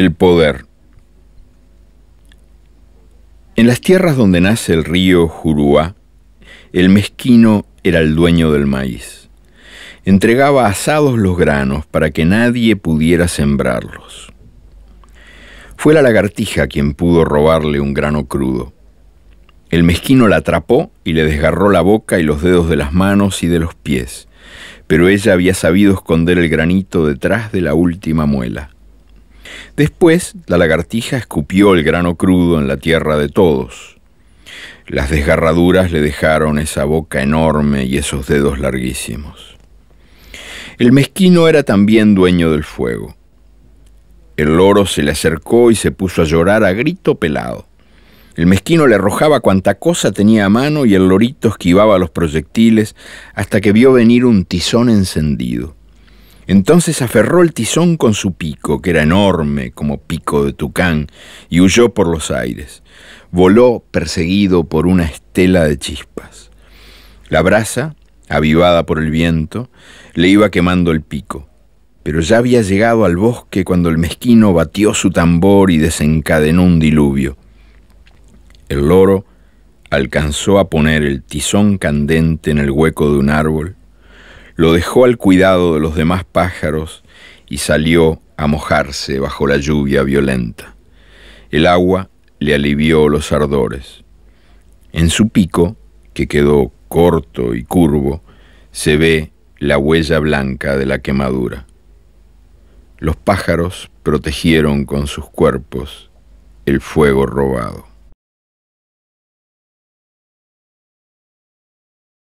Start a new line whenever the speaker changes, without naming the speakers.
el poder. En las tierras donde nace el río Juruá, el mezquino era el dueño del maíz. Entregaba asados los granos para que nadie pudiera sembrarlos. Fue la lagartija quien pudo robarle un grano crudo. El mezquino la atrapó y le desgarró la boca y los dedos de las manos y de los pies, pero ella había sabido esconder el granito detrás de la última muela. Después, la lagartija escupió el grano crudo en la tierra de todos. Las desgarraduras le dejaron esa boca enorme y esos dedos larguísimos. El mezquino era también dueño del fuego. El loro se le acercó y se puso a llorar a grito pelado. El mezquino le arrojaba cuanta cosa tenía a mano y el lorito esquivaba los proyectiles hasta que vio venir un tizón encendido. Entonces aferró el tizón con su pico, que era enorme como pico de tucán, y huyó por los aires. Voló perseguido por una estela de chispas. La brasa, avivada por el viento, le iba quemando el pico pero ya había llegado al bosque cuando el mezquino batió su tambor y desencadenó un diluvio. El loro alcanzó a poner el tizón candente en el hueco de un árbol lo dejó al cuidado de los demás pájaros y salió a mojarse bajo la lluvia violenta. El agua le alivió los ardores. En su pico, que quedó corto y curvo, se ve la huella blanca de la quemadura. Los pájaros protegieron con sus cuerpos el fuego robado.